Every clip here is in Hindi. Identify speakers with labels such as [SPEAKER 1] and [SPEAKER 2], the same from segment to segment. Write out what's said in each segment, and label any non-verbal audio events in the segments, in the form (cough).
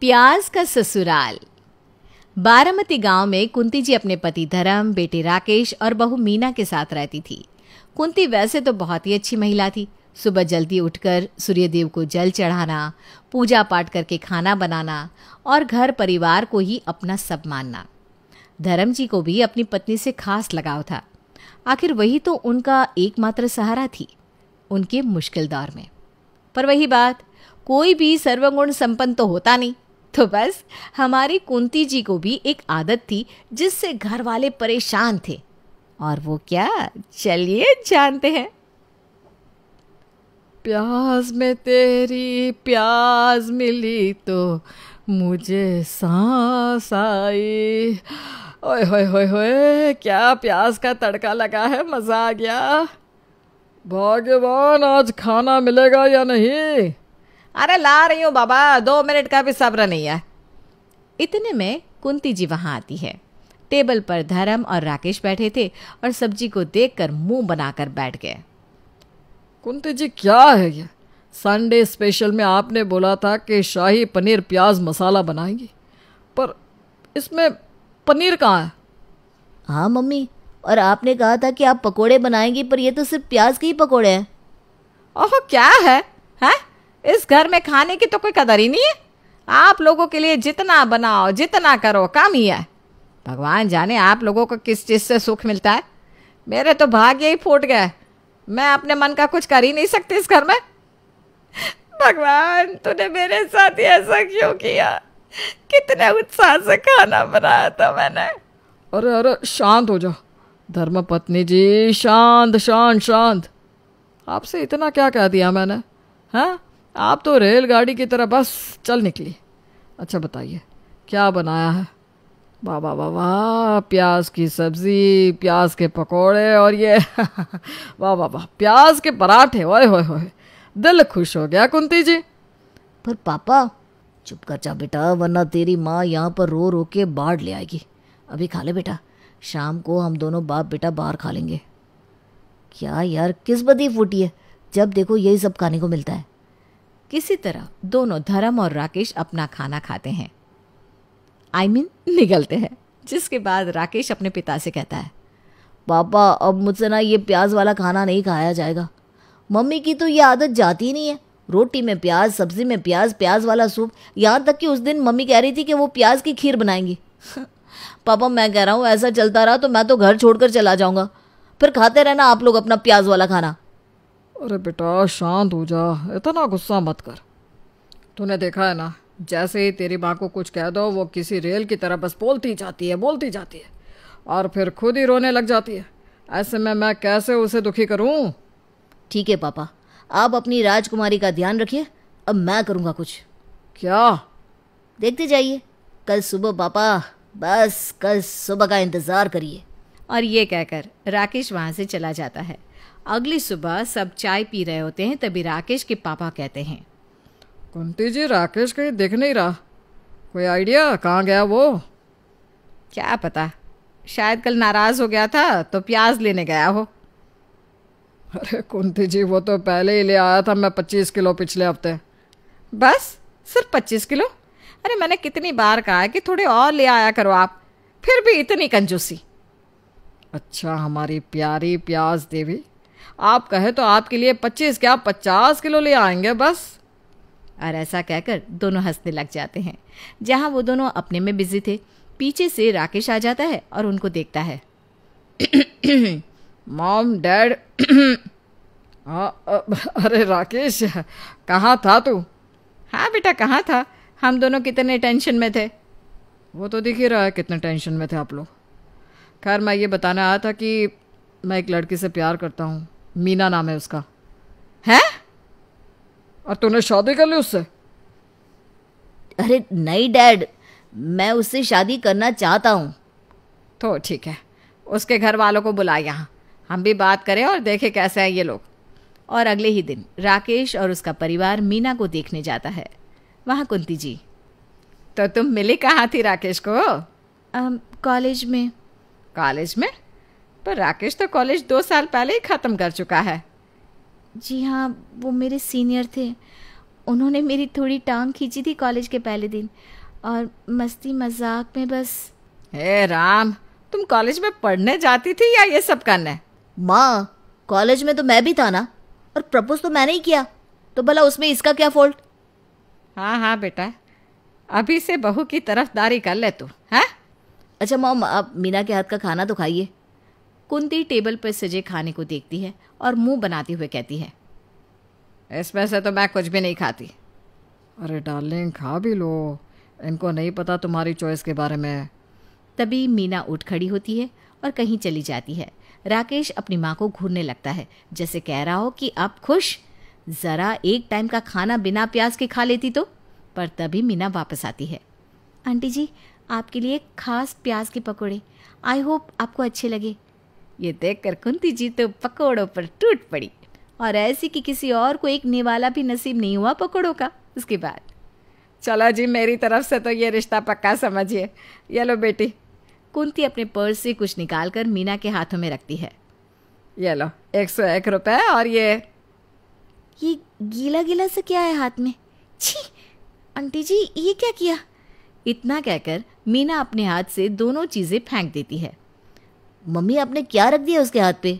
[SPEAKER 1] प्याज का ससुराल बारामती गांव में कुंती जी अपने पति धर्म बेटे राकेश और बहू मीना के साथ रहती थी कुंती वैसे तो बहुत ही अच्छी महिला थी सुबह जल्दी उठकर सूर्यदेव को जल चढ़ाना पूजा पाठ करके खाना बनाना और घर परिवार को ही अपना सब मानना धर्म जी को भी अपनी पत्नी से खास लगाव था आखिर वही तो उनका एकमात्र सहारा थी उनके मुश्किल दौर में पर वही बात कोई भी सर्वगुण संपन्न तो होता नहीं तो बस हमारी कुंती जी को भी एक आदत थी जिससे घर वाले परेशान थे और वो क्या चलिए जानते हैं प्यास में तेरी प्यास मिली तो मुझे सांस आई ओए होए होए होए क्या प्यास का तड़का लगा है मज़ा आ गया भगवान आज खाना मिलेगा या नहीं अरे ला रही हूँ बाबा दो मिनट का भी सब्र नहीं है इतने में कुंती जी वहाँ आती है टेबल पर धर्म और राकेश बैठे थे और सब्जी को देखकर मुंह बनाकर बैठ गए कुंती जी क्या है ये संडे स्पेशल में आपने बोला था कि शाही पनीर प्याज मसाला बनाएंगी पर इसमें पनीर कहाँ है हाँ मम्मी और आपने कहा था कि आप पकोड़े बनाएंगी पर ये तो सिर्फ प्याज के ही पकोड़े हैं ओह क्या है हैं इस घर में खाने की तो कोई कदर ही नहीं है आप लोगों के लिए जितना बनाओ जितना करो कम ही है भगवान जाने आप लोगों को किस चीज़ से सुख मिलता है मेरे तो भाग्य ही फूट गए मैं अपने मन का कुछ कर ही नहीं सकती इस घर में भगवान तूने मेरे साथ ही ऐसा क्यों किया कितने उत्साह से खाना बनाया था मैंने अरे अरे शांत हो जाओ धर्म पत्नी जी शांत शांत शांत आपसे इतना क्या कह दिया मैंने हाँ आप तो रेलगाड़ी की तरह बस चल निकली अच्छा बताइए क्या बनाया है वाह वाह वाह वाह प्याज की सब्ज़ी प्याज के पकोड़े और ये (laughs) वाह वाह वाह प्याज के पराठे ओए होए होए दिल खुश हो गया कुंती जी पर पापा चुप कर जा बेटा वरना तेरी माँ यहाँ पर रो रो के बाढ़ ले आएगी अभी खा ले बेटा शाम को हम दोनों बाप बेटा बाहर खा लेंगे क्या यार किस बदी फूटी है जब देखो यही सब खाने को मिलता है किसी तरह दोनों धर्म और राकेश अपना खाना खाते हैं आई I मीन mean, निकलते हैं जिसके बाद राकेश अपने पिता से कहता है पापा अब मुझसे ना ये प्याज वाला खाना नहीं खाया जाएगा मम्मी की तो ये आदत जाती ही नहीं है रोटी में प्याज सब्जी में प्याज प्याज वाला सूप यहाँ तक कि उस दिन मम्मी कह रही थी कि वो प्याज की खीर बनाएंगी (laughs) पापा मैं कह रहा हूँ ऐसा चलता रहा तो मैं तो घर छोड़कर चला जाऊँगा फिर खाते रहना आप लोग अपना प्याज वाला खाना अरे बेटा शांत हो जा इतना गुस्सा मत कर तूने देखा है ना जैसे ही तेरी माँ को कुछ कह दो वो किसी रेल की तरह बस बोलती जाती है बोलती जाती है और फिर खुद ही रोने लग जाती है ऐसे में मैं कैसे उसे दुखी करूँ ठीक है पापा आप अपनी राजकुमारी का ध्यान रखिए अब मैं करूँगा कुछ क्या देखते जाइए कल सुबह पापा बस कल सुबह का इंतज़ार करिए और ये कहकर राकेश वहाँ से चला जाता है अगली सुबह सब चाय पी रहे होते हैं तभी राकेश के पापा कहते हैं कुंती जी राकेश कहीं दिख नहीं रहा कोई आइडिया कहाँ गया वो क्या पता शायद कल नाराज़ हो गया था तो प्याज लेने गया हो अरे कुंती जी वो तो पहले ही ले आया था मैं पच्चीस किलो पिछले हफ्ते बस सिर्फ पच्चीस किलो अरे मैंने कितनी बार कहा है कि थोड़े और ले आया करो आप फिर भी इतनी कंजूसी अच्छा हमारी प्यारी प्याज देवी आप कहे तो आपके लिए पच्चीस क्या पचास किलो ले आएंगे बस और ऐसा कहकर दोनों हंसने लग जाते हैं जहाँ वो दोनों अपने में बिजी थे पीछे से राकेश आ जाता है और उनको देखता है (coughs) मॉम डैड (coughs) अरे राकेश कहाँ था तू हाँ बेटा कहाँ था हम दोनों कितने टेंशन में थे वो तो दिख ही रहा है कितने टेंशन में थे आप लोग खैर मैं ये बताने आया था कि मैं एक लड़की से प्यार करता हूँ मीना नाम है उसका हैं और तूने शादी कर ली उससे अरे नहीं डैड मैं उससे शादी करना चाहता हूँ तो ठीक है उसके घर वालों को बुला यहाँ हम भी बात करें और देखें कैसे हैं ये लोग और अगले ही दिन राकेश और उसका परिवार मीना को देखने जाता है वहाँ कुंती जी तो तुम मिली कहाँ थी राकेश को कॉलेज में कॉलेज में पर राकेश तो कॉलेज दो साल पहले ही ख़त्म कर चुका है जी हाँ वो मेरे सीनियर थे उन्होंने मेरी थोड़ी टांग खींची थी कॉलेज के पहले दिन और मस्ती मजाक में बस हे राम तुम कॉलेज में पढ़ने जाती थी या ये सब करने माँ कॉलेज में तो मैं भी था ना और प्रपोज तो मैंने ही किया तो भला उसमें इसका क्या फॉल्ट हाँ हाँ बेटा अभी से बहू की तरफदारी कर ले तू है अच्छा मॉम आप मीना के हाथ का खाना तो खाइए कुंती टेबल पर सजे खाने को देखती है और मुंह बनाते हुए कहती है इसमें से तो मैं कुछ भी नहीं खाती अरे डार्लिंग खा भी लो इनको नहीं पता तुम्हारी चॉइस के बारे में तभी मीना उठ खड़ी होती है और कहीं चली जाती है राकेश अपनी माँ को घूरने लगता है जैसे कह रहा हो कि आप खुश ज़रा एक टाइम का खाना बिना प्याज के खा लेती तो पर तभी मीना वापस आती है आंटी जी आपके लिए खास प्याज के पकोड़े आई होप आपको अच्छे लगे ये देखकर कुंती जी तो पकोड़ों पर टूट पड़ी और ऐसी कि किसी और को एक निवाला भी नसीब नहीं हुआ पकोड़ों का उसके बाद चलो जी मेरी तरफ से तो ये रिश्ता पक्का समझिए ये लो बेटी कुंती अपने पर्स से कुछ निकाल कर मीना के हाथों में रखती है ये लो एक सौ एक रुपये और ये ये गीला गीला से क्या है हाथ में छी आंटी जी ये क्या किया इतना कहकर मीना अपने हाथ से दोनों चीज़ें फेंक देती है मम्मी आपने क्या रख दिया उसके हाथ पे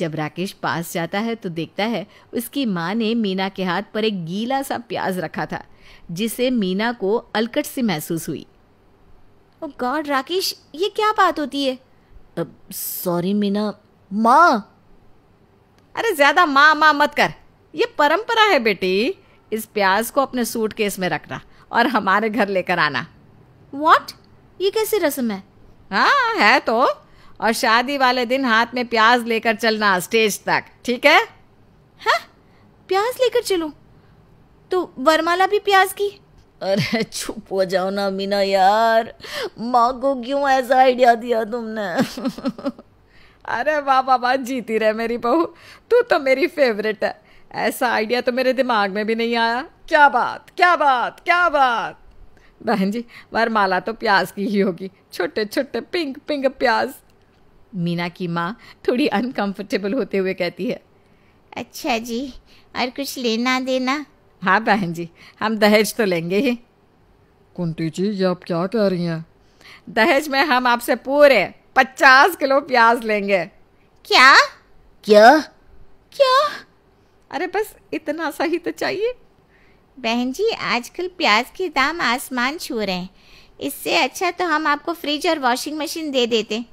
[SPEAKER 1] जब राकेश पास जाता है तो देखता है उसकी माँ ने मीना के हाथ पर एक गीला सा प्याज रखा था जिसे मीना को अलकट से महसूस हुई ओ गॉड राकेश ये क्या बात होती है सॉरी मीना माँ अरे ज़्यादा माँ माँ मत कर ये परंपरा है बेटी इस प्याज को अपने सूटकेस में रखना और हमारे घर लेकर आना वॉट ये कैसी रस्म है हाँ है तो और शादी वाले दिन हाथ में प्याज लेकर चलना स्टेज तक ठीक है हाँ प्याज लेकर चलो तो वरमाला भी प्याज की अरे चुप हो जाओ ना मीना यार माँ को क्यों ऐसा आइडिया दिया तुमने अरे वाह वाह जीती रहे मेरी बहू तू तो मेरी फेवरेट है ऐसा आइडिया तो मेरे दिमाग में भी नहीं आया क्या बात क्या बात क्या बात बहन जी वरमाला तो प्याज की ही होगी छोटे छोटे पिंक पिंक प्याज मीना की माँ थोड़ी अनकंफर्टेबल होते हुए कहती है अच्छा जी और कुछ लेना देना हाँ बहन जी हम दहेज तो लेंगे ही कुंती जी ये आप क्या कह रही हैं दहेज में हम आपसे पूरे पचास किलो प्याज लेंगे क्या क्या क्या अरे बस इतना सा ही तो चाहिए बहन जी आजकल प्याज के दाम आसमान छू रहे हैं इससे अच्छा तो हम आपको फ्रिज और वॉशिंग मशीन दे देते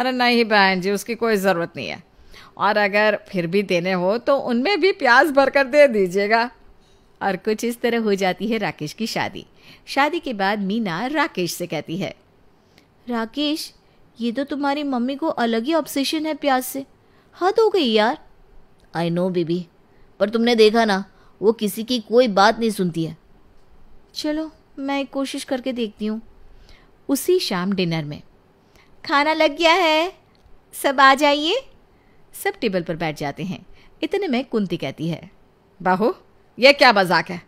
[SPEAKER 1] अरे नहीं बहन जी उसकी कोई ज़रूरत नहीं है और अगर फिर भी देने हो तो उनमें भी प्याज भर कर दे दीजिएगा और कुछ इस तरह हो जाती है राकेश की शादी शादी के बाद मीना राकेश से कहती है राकेश ये तो तुम्हारी मम्मी को अलग ही ऑब्सेशन है प्याज से हद हो गई यार आई नो बेबी पर तुमने देखा ना वो किसी की कोई बात नहीं सुनती है चलो मैं कोशिश करके देखती हूँ उसी शाम डिनर में खाना लग गया है सब आ जाइए सब टेबल पर बैठ जाते हैं इतने में कुंती कहती है बाहू ये क्या मजाक है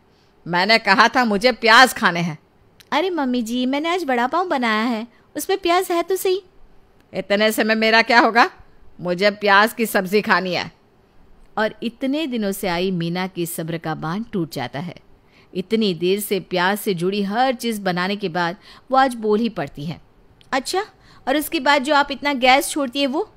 [SPEAKER 1] मैंने कहा था मुझे प्याज खाने हैं अरे मम्मी जी मैंने आज बड़ा पाव बनाया है उसमें प्याज है तो सही इतने समय मेरा क्या होगा मुझे प्याज की सब्जी खानी है और इतने दिनों से आई मीना की सब्र का बांध टूट जाता है इतनी देर से प्याज से जुड़ी हर चीज़ बनाने के बाद वो आज बोल ही पड़ती है अच्छा और उसके बाद जो आप इतना गैस छोड़ती है वो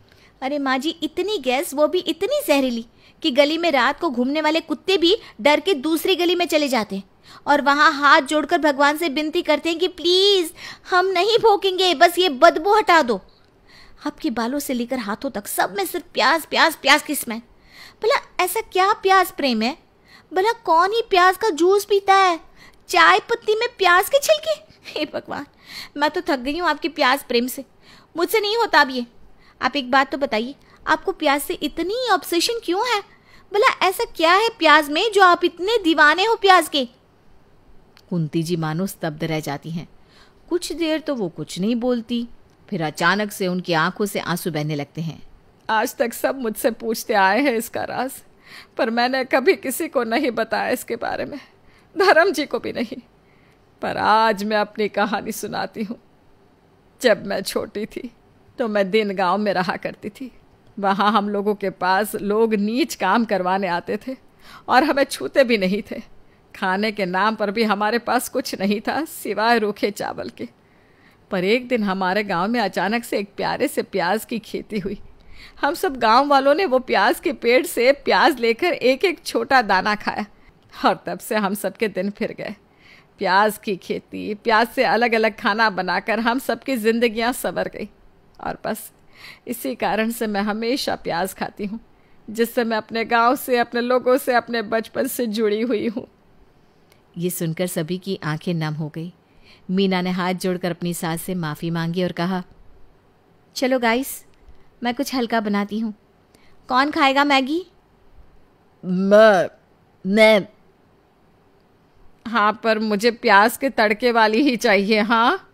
[SPEAKER 1] अरे माँ जी इतनी गैस वो भी इतनी जहरीली कि गली में रात को घूमने वाले कुत्ते भी डर के दूसरी गली में चले जाते हैं और वहाँ हाथ जोड़कर भगवान से विनती करते हैं कि प्लीज़ हम नहीं भोकेंगे बस ये बदबू हटा दो आपके बालों से लेकर हाथों तक सब में सिर्फ प्याज प्याज प्याज की स्मेल भला ऐसा क्या प्याज प्रेम है भला कौन ही प्याज का जूस पीता है चाय पत्ती में प्याज के छिलके हे भगवान मैं तो थक गई हूँ आपके प्याज प्रेम से मुझसे नहीं होता अब ये आप एक बात तो बताइए आपको प्याज से इतनी ऑब्सेशन क्यों है भला ऐसा क्या है प्याज में जो आप इतने दीवाने हो प्याज के कुंती जी मानो स्तब्ध रह जाती हैं कुछ देर तो वो कुछ नहीं बोलती फिर अचानक से उनकी आंखों से आंसू बहने लगते हैं आज तक सब मुझसे पूछते आए हैं इसका राज पर मैंने कभी किसी को नहीं बताया इसके बारे में धर्म जी को भी नहीं पर आज मैं अपनी कहानी सुनाती हूँ जब मैं छोटी थी तो मैं दिन गांव में रहा करती थी वहाँ हम लोगों के पास लोग नीच काम करवाने आते थे और हमें छूते भी नहीं थे खाने के नाम पर भी हमारे पास कुछ नहीं था सिवाय रूखे चावल के पर एक दिन हमारे गांव में अचानक से एक प्यारे से प्याज की खेती हुई हम सब गांव वालों ने वो प्याज के पेड़ से प्याज लेकर एक एक छोटा दाना खाया और तब से हम सब के दिन फिर गए प्याज की खेती प्याज से अलग अलग खाना बनाकर हम सबकी जिंदगियां सवर गई और बस इसी कारण से मैं हमेशा प्याज खाती हूँ जिससे मैं अपने गांव से अपने लोगों से अपने बचपन से जुड़ी हुई हूँ ये सुनकर सभी की आंखें नम हो गई मीना ने हाथ जोड़कर अपनी सास से माफ़ी मांगी और कहा चलो गाइस मैं कुछ हल्का बनाती हूँ कौन खाएगा मैगी मैं मैं हाँ पर मुझे प्याज के तड़के वाली ही चाहिए हाँ